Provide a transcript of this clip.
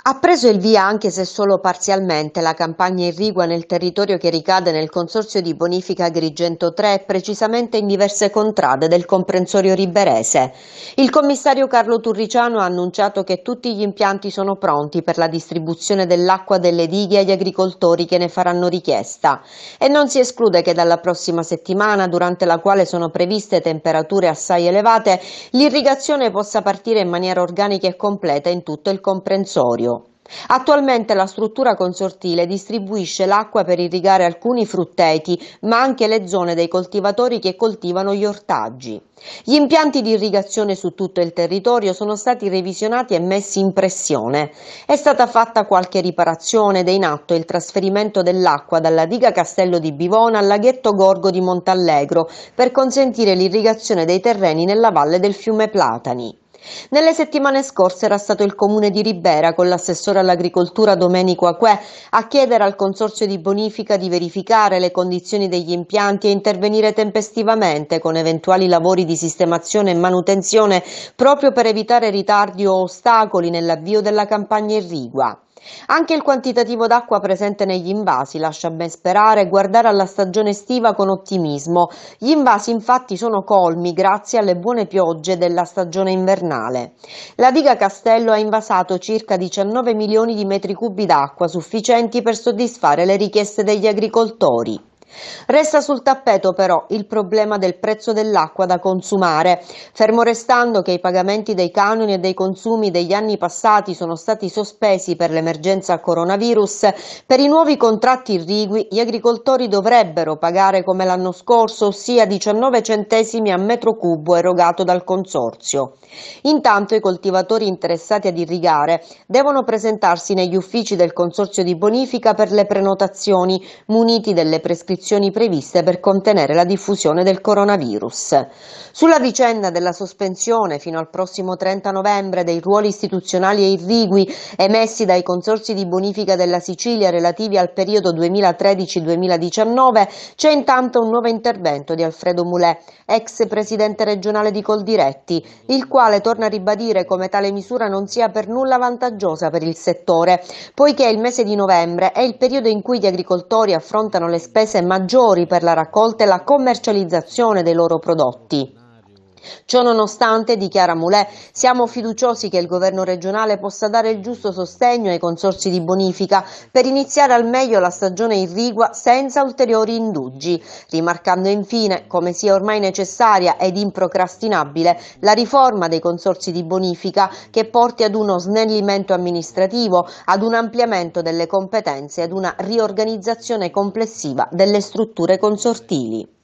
Ha preso il via anche se solo parzialmente la campagna irrigua nel territorio che ricade nel consorzio di bonifica Agrigento 3 precisamente in diverse contrade del comprensorio riberese. Il commissario Carlo Turriciano ha annunciato che tutti gli impianti sono pronti per la distribuzione dell'acqua delle dighe agli agricoltori che ne faranno richiesta e non si esclude che dalla prossima settimana, durante la quale sono previste temperature assai elevate, l'irrigazione possa partire in maniera organica e completa in tutto il comprensorio. Attualmente la struttura consortile distribuisce l'acqua per irrigare alcuni frutteti, ma anche le zone dei coltivatori che coltivano gli ortaggi. Gli impianti di irrigazione su tutto il territorio sono stati revisionati e messi in pressione. È stata fatta qualche riparazione ed è in atto il trasferimento dell'acqua dalla diga Castello di Bivona al laghetto Gorgo di Montallegro per consentire l'irrigazione dei terreni nella valle del fiume Platani. Nelle settimane scorse era stato il comune di Ribera con l'assessore all'agricoltura Domenico Acquè a chiedere al consorzio di bonifica di verificare le condizioni degli impianti e intervenire tempestivamente con eventuali lavori di sistemazione e manutenzione proprio per evitare ritardi o ostacoli nell'avvio della campagna irrigua. Anche il quantitativo d'acqua presente negli invasi lascia ben sperare e guardare alla stagione estiva con ottimismo. Gli invasi infatti sono colmi grazie alle buone piogge della stagione invernale. La diga Castello ha invasato circa 19 milioni di metri cubi d'acqua sufficienti per soddisfare le richieste degli agricoltori. Resta sul tappeto però il problema del prezzo dell'acqua da consumare, fermo restando che i pagamenti dei canoni e dei consumi degli anni passati sono stati sospesi per l'emergenza coronavirus, per i nuovi contratti irrigui gli agricoltori dovrebbero pagare come l'anno scorso, ossia 19 centesimi a metro cubo erogato dal consorzio. Intanto i coltivatori interessati ad irrigare devono presentarsi negli uffici del consorzio di bonifica per le prenotazioni, muniti delle prescrizioni restrizioni previste per contenere la diffusione del coronavirus. Sulla vicenda della sospensione fino al prossimo 30 novembre dei ruoli istituzionali e irrigui emessi dai consorsi di bonifica della Sicilia relativi al periodo 2013-2019 c'è intanto un nuovo intervento di Alfredo Mulè, ex presidente regionale di Coldiretti, il quale torna a ribadire come tale misura non sia per nulla vantaggiosa per il settore, poiché il mese di novembre è il periodo in cui gli agricoltori affrontano le spese maggiori per la raccolta e la commercializzazione dei loro prodotti. Ciò nonostante, dichiara Mulè, siamo fiduciosi che il governo regionale possa dare il giusto sostegno ai consorsi di bonifica per iniziare al meglio la stagione irrigua senza ulteriori indugi, rimarcando infine come sia ormai necessaria ed improcrastinabile la riforma dei consorsi di bonifica che porti ad uno snellimento amministrativo, ad un ampliamento delle competenze, e ad una riorganizzazione complessiva delle strutture consortili.